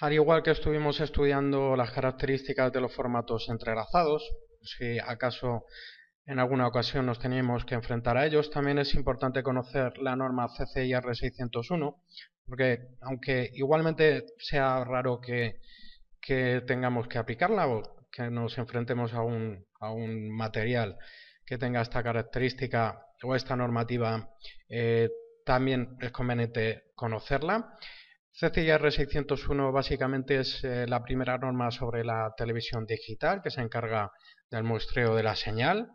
Al igual que estuvimos estudiando las características de los formatos entrelazados, si acaso en alguna ocasión nos teníamos que enfrentar a ellos, también es importante conocer la norma CCIR 601, porque aunque igualmente sea raro que, tengamos que aplicarla o que nos enfrentemos a un, material que tenga esta característica o esta normativa, eh, también es conveniente conocerla CCIR 601 básicamente es eh, la primera norma sobre la televisión digital que se encarga del muestreo de la señal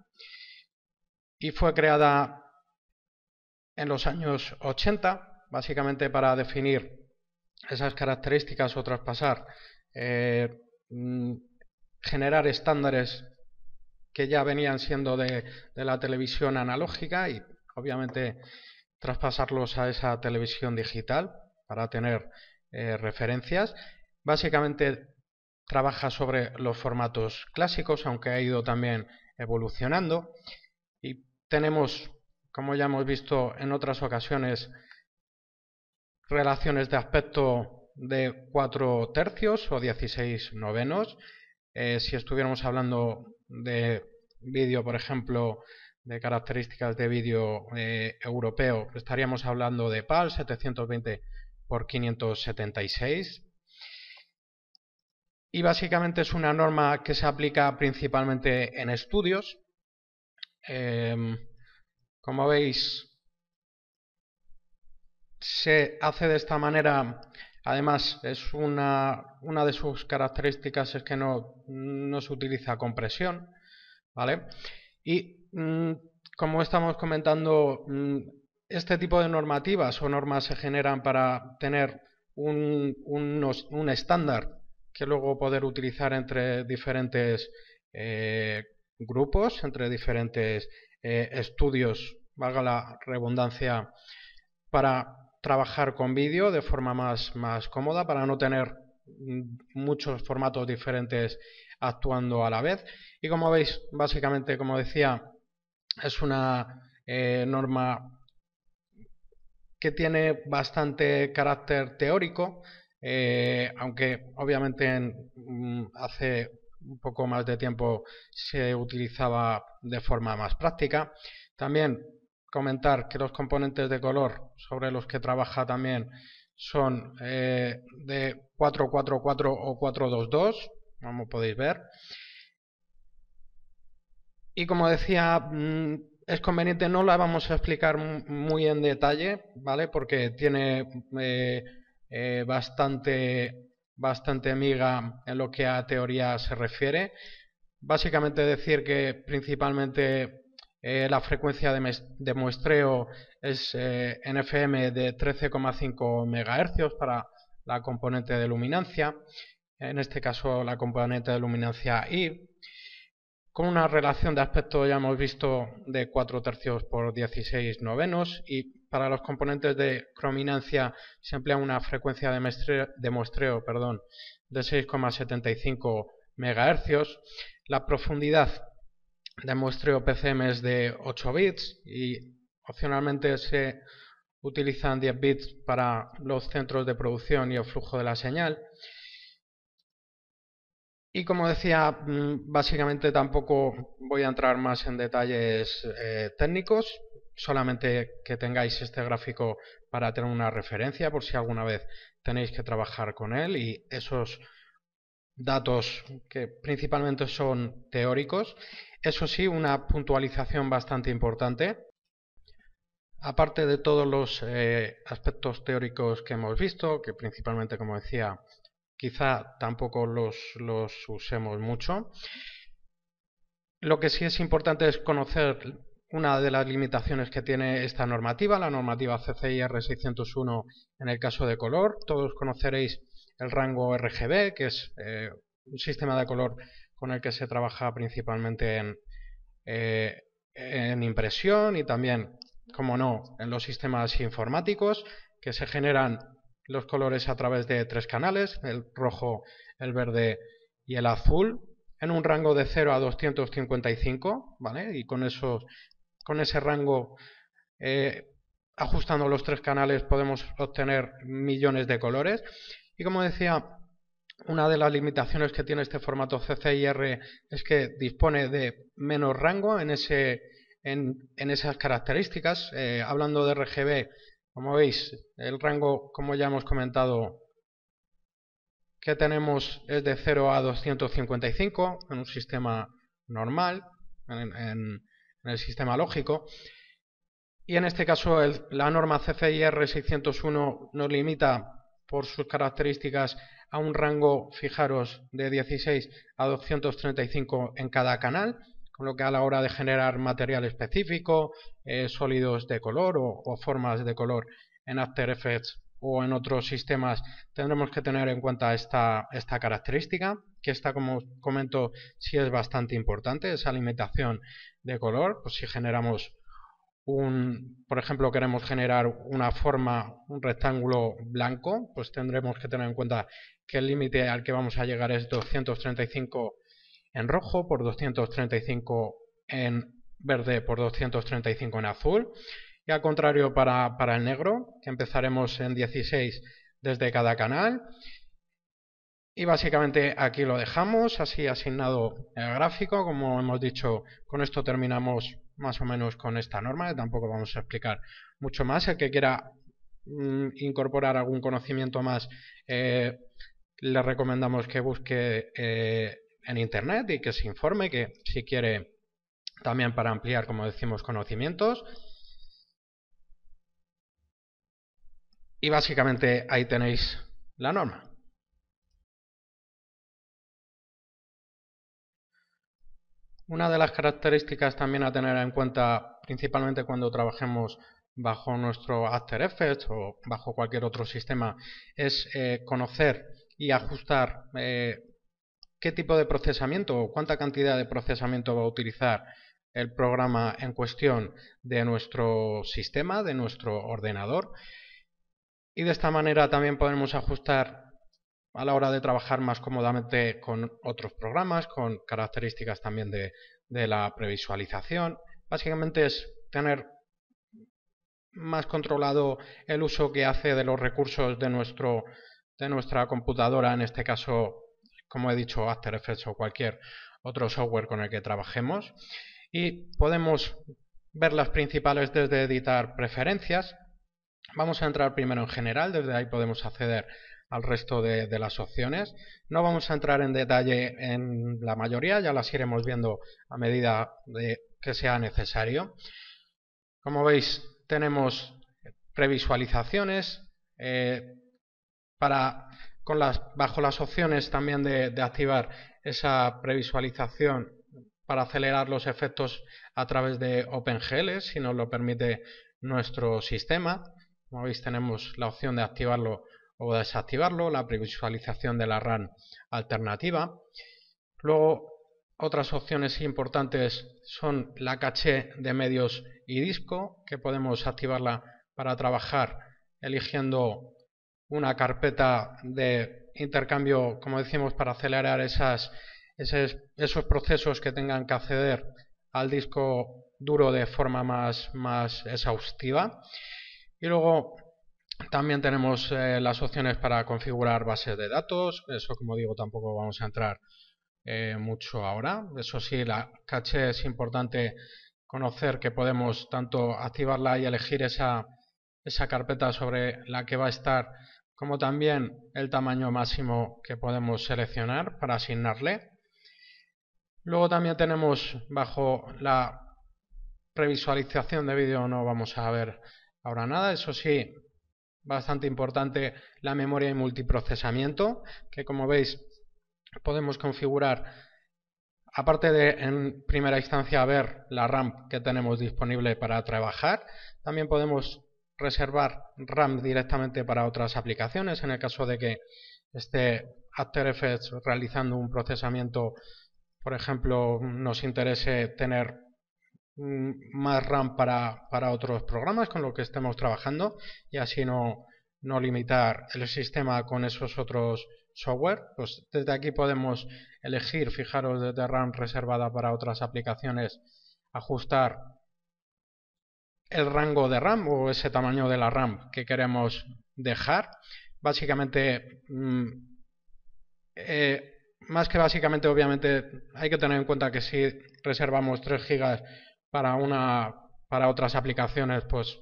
y fue creada en los años 80 básicamente para definir esas características o traspasar, eh, mm, generar estándares que ya venían siendo de la televisión analógica y obviamente traspasarlos a esa televisión digital para tener eh, referencias. Básicamente trabaja sobre los formatos clásicos, aunque ha ido también evolucionando. Y tenemos, como ya hemos visto en otras ocasiones, relaciones de aspecto de 4 tercios o 16 novenos. Eh, si estuviéramos hablando de vídeo, por ejemplo, de características de vídeo eh, europeo, estaríamos hablando de PAL 720 por 576. Y básicamente es una norma que se aplica principalmente en estudios. Em, como veis, se hace de esta manera. Además, es una, una de sus características es que no, se utiliza compresión. ¿vale? Y mm, como estamos comentando, mm, este tipo de normativas o normas se generan para tener un, estándar que luego poder utilizar entre diferentes eh, grupos, entre diferentes eh, estudios, valga la redundancia, para trabajar con vídeo de forma más, más cómoda, para no tener muchos formatos diferentes actuando a la vez. Y como veis, básicamente, como decía, es una eh, norma que tiene bastante carácter teórico, eh, aunque obviamente mm, hace un poco más de tiempo se utilizaba de forma más práctica. También comentar que los componentes de color sobre los que trabaja también son eh, de 444 o 422, como podéis ver. Y como decía, mm, es conveniente, no la vamos a explicar muy en detalle, ¿vale? Porque tiene eh, eh, bastante, bastante miga en lo que a teoría se refiere. Básicamente decir que principalmente eh, la frecuencia de, muestreo es NFM de 13,5 MHz para la componente de luminancia, en este caso la componente de luminancia I, con una relación de aspecto ya hemos visto de 4 tercios por 16 novenos y para los componentes de crominancia se emplea una frecuencia de, de muestreo perdón, de 6,75 MHz. La profundidad de muestreo PCM es de 8 bits y opcionalmente se utilizan 10 bits para los centros de producción y el flujo de la señal. Y como decía, mm, básicamente tampoco voy a entrar más en detalles eh, técnicos, solamente que tengáis este gráfico para tener una referencia por si alguna vez tenéis que trabajar con él y esos datos que principalmente son teóricos. Eso sí, una puntualización bastante importante. Aparte de todos los eh, aspectos teóricos que hemos visto, que principalmente, como decía, quizá tampoco los, usemos mucho. Lo que sí es importante es conocer una de las limitaciones que tiene esta normativa, la normativa CCIR 601 en el caso de color. Todos conoceréis el rango RGB, que es eh, un sistema de color con el que se trabaja principalmente eh, en impresión y también, como no, en los sistemas informáticos, que se generan los colores a través de tres canales, el rojo, el verde y el azul, en un rango de 0 a 255, ¿vale? Y con, esos, con ese rango, eh, ajustando los tres canales, podemos obtener millones de colores. Y como decía, una de las limitaciones que tiene este formato CCIR es que dispone de menos rango en, ese, en, esas características. Eh, hablando de RGB, como veis, el rango, como ya hemos comentado, que tenemos es de 0 a 255 en un sistema normal, en, el sistema lógico. Y en este caso la norma CCIR 601 nos limita por sus características a un rango, fijaros, de 16 a 235 en cada canal con lo que a la hora de generar material específico, eh, sólidos de color o, formas de color en After Effects o en otros sistemas, tendremos que tener en cuenta esta, característica, que está, como comento, sí es bastante importante, esa limitación de color, pues si generamos un, por ejemplo, queremos generar una forma, un rectángulo blanco, pues tendremos que tener en cuenta que el límite al que vamos a llegar es 235 en rojo, por 235 en verde, por 235 en azul. Y al contrario para, el negro, que empezaremos en 16 desde cada canal. Y básicamente aquí lo dejamos, así asignado el gráfico. Como hemos dicho, con esto terminamos más o menos con esta norma, tampoco vamos a explicar mucho más. El que quiera mm, incorporar algún conocimiento más, eh, le recomendamos que busque eh, en Internet y que se informe, que si quiere también para ampliar, como decimos, conocimientos. Y básicamente ahí tenéis la norma. Una de las características también a tener en cuenta, principalmente cuando trabajemos bajo nuestro After Effects o bajo cualquier otro sistema, es eh, conocer y ajustar eh, qué tipo de procesamiento o cuánta cantidad de procesamiento va a utilizar el programa en cuestión de nuestro sistema, de nuestro ordenador. Y de esta manera también podemos ajustar a la hora de trabajar más cómodamente con otros programas, con características también de, de la previsualización. Básicamente es tener más controlado el uso que hace de los recursos de, nuestro, de nuestra computadora, en este caso como he dicho, After Effects o cualquier otro software con el que trabajemos. Y podemos ver las principales desde editar preferencias. Vamos a entrar primero en general, desde ahí podemos acceder al resto de, las opciones. No vamos a entrar en detalle en la mayoría, ya las iremos viendo a medida de que sea necesario. Como veis, tenemos previsualizaciones eh, para bajo las opciones también de, de activar esa previsualización para acelerar los efectos a través de OpenGL, si nos lo permite nuestro sistema. Como veis tenemos la opción de activarlo o desactivarlo, la previsualización de la RAN alternativa. Luego otras opciones importantes son la caché de medios y disco, que podemos activarla para trabajar eligiendo una carpeta de intercambio, como decimos, para acelerar esos, procesos que tengan que acceder al disco duro de forma más, exhaustiva. Y luego también tenemos eh, las opciones para configurar bases de datos, eso como digo tampoco vamos a entrar eh, mucho ahora. Eso sí, la caché es importante conocer que podemos tanto activarla y elegir esa, esa carpeta sobre la que va a estar como también el tamaño máximo que podemos seleccionar para asignarle. Luego también tenemos bajo la previsualización de vídeo, no vamos a ver ahora nada, eso sí, bastante importante la memoria y multiprocesamiento, que como veis podemos configurar, aparte de en primera instancia ver la RAM que tenemos disponible para trabajar, también podemos reservar RAM directamente para otras aplicaciones en el caso de que esté After Effects realizando un procesamiento, por ejemplo, nos interese tener mm, más RAM para, otros programas con los que estemos trabajando y así no, no limitar el sistema con esos otros software, pues desde aquí podemos elegir, fijaros desde RAM reservada para otras aplicaciones, ajustar el rango de RAM o ese tamaño de la RAM que queremos dejar. Básicamente, mm, eh, más que básicamente, obviamente, hay que tener en cuenta que si reservamos 3 GB para, una, para otras aplicaciones, pues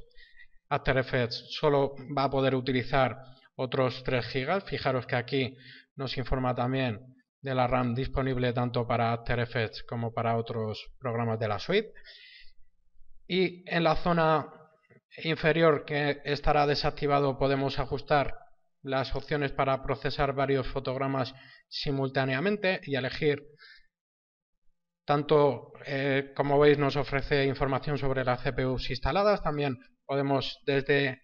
After Effects solo va a poder utilizar otros 3 GB. Fijaros que aquí nos informa también de la RAM disponible tanto para After Effects como para otros programas de la suite y en la zona inferior que estará desactivado podemos ajustar las opciones para procesar varios fotogramas simultáneamente y elegir tanto eh, como veis nos ofrece información sobre las CPUs instaladas, también podemos desde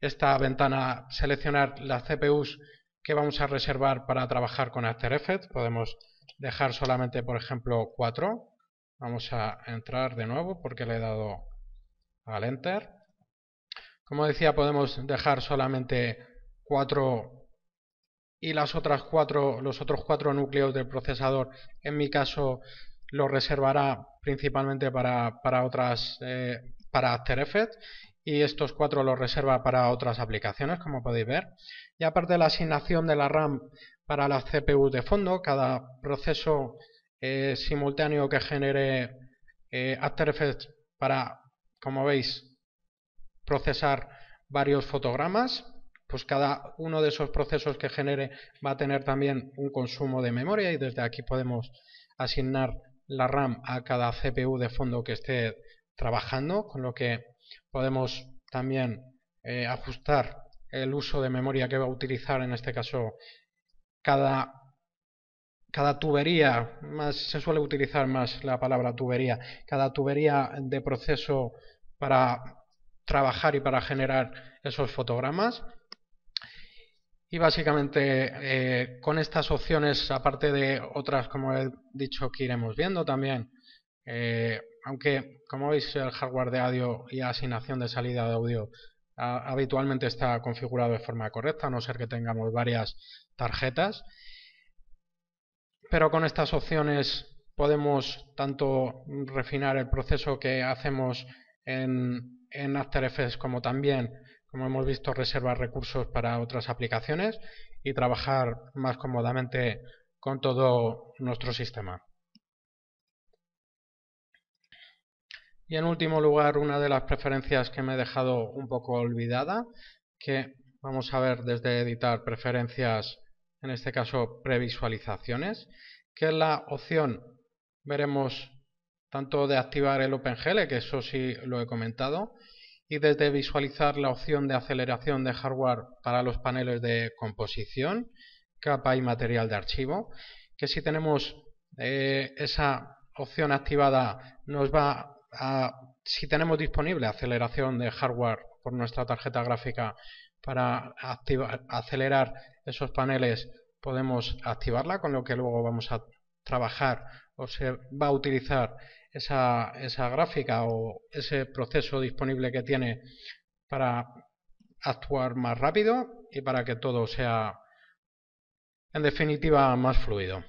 esta ventana seleccionar las CPUs que vamos a reservar para trabajar con After Effects, podemos dejar solamente por ejemplo cuatro. Vamos a entrar de nuevo porque le he dado al Enter. Como decía, podemos dejar solamente cuatro y las otras cuatro, los otros cuatro núcleos del procesador, en mi caso, lo reservará principalmente para, para otras, eh, para After Effects y estos cuatro los reserva para otras aplicaciones, como podéis ver. Y aparte de la asignación de la RAM para las CPUs de fondo, cada proceso eh, simultáneo que genere eh, After Effects para, como veis, procesar varios fotogramas, pues cada uno de esos procesos que genere va a tener también un consumo de memoria y desde aquí podemos asignar la RAM a cada CPU de fondo que esté trabajando, con lo que podemos también eh, ajustar el uso de memoria que va a utilizar en este caso cada cada tubería, más, se suele utilizar más la palabra tubería, cada tubería de proceso para trabajar y para generar esos fotogramas. Y básicamente eh, con estas opciones, aparte de otras, como he dicho, que iremos viendo también, eh, aunque como veis el hardware de audio y asignación de salida de audio ah, habitualmente está configurado de forma correcta, a no ser que tengamos varias tarjetas pero con estas opciones podemos tanto refinar el proceso que hacemos en, en After Effects como también, como hemos visto, reservar recursos para otras aplicaciones y trabajar más cómodamente con todo nuestro sistema. Y en último lugar, una de las preferencias que me he dejado un poco olvidada, que vamos a ver desde editar preferencias en este caso previsualizaciones, que es la opción, veremos, tanto de activar el OpenGL, que eso sí lo he comentado, y desde visualizar la opción de aceleración de hardware para los paneles de composición, capa y material de archivo, que si tenemos eh, esa opción activada nos va a, si tenemos disponible aceleración de hardware por nuestra tarjeta gráfica para activar, acelerar esos paneles podemos activarla, con lo que luego vamos a trabajar o se va a utilizar esa, gráfica o ese proceso disponible que tiene para actuar más rápido y para que todo sea en definitiva más fluido.